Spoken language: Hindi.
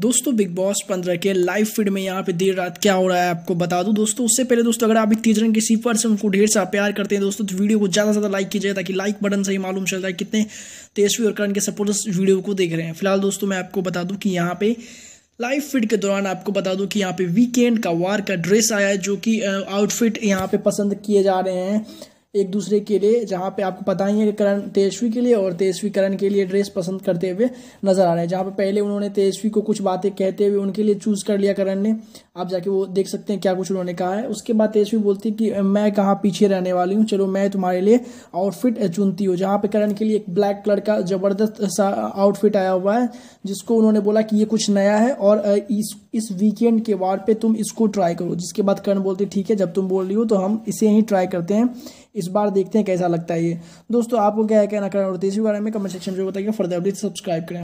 दोस्तों बिग बॉस पंद्रह के लाइव फीड में यहाँ पे देर रात क्या हो रहा है आपको बता दूं दोस्तों उससे पहले दोस्तों अगर आप एक तेज रंग किसी पर से उनको ढेर सा प्यार करते हैं दोस्तों तो वीडियो को ज़्यादा से ज़्यादा लाइक कीजिए ताकि लाइक बटन से ही मालूम चल रहा है कितने तेजस्वी और करण के सपोर्टर्स वीडियो को देख रहे हैं फिलहाल दोस्तों मैं आपको बता दूँ कि यहाँ पे लाइव फिट के दौरान आपको बता दूं कि यहाँ पे वीकेंड का वार का ड्रेस आया है जो कि आउटफिट यहाँ पे पसंद किए जा रहे हैं एक दूसरे के लिए जहाँ पे आपको पता ही है कि करण तेजस्वी के लिए और तेजस्वी करण के लिए ड्रेस पसंद करते हुए नजर आ रहे हैं जहाँ पे पहले उन्होंने तेजस्वी को कुछ बातें कहते हुए उनके लिए चूज कर लिया करण ने आप जाके वो देख सकते हैं क्या कुछ उन्होंने कहा है उसके बाद तेजस्वी बोलती कि मैं कहाँ पीछे रहने वाली हूँ चलो मैं तुम्हारे लिए आउटफिट चुनती हूँ जहाँ पे करण के लिए एक ब्लैक कलर का जबरदस्त सा आउटफिट आया हुआ है जिसको उन्होंने बोला कि ये कुछ नया है और इस इस वीकेंड के वार पे तुम इसको ट्राई करो जिसके बाद कर्ण बोलते ठीक है जब तुम बोल रही हो तो हम इसे ही ट्राई करते हैं इस बार देखते हैं कैसा लगता है ये दोस्तों आपको क्या है कहना करण और इसी बारे में कमेंट सेक्शन में बताइए फर्दर अपडेट सब्सक्राइब करें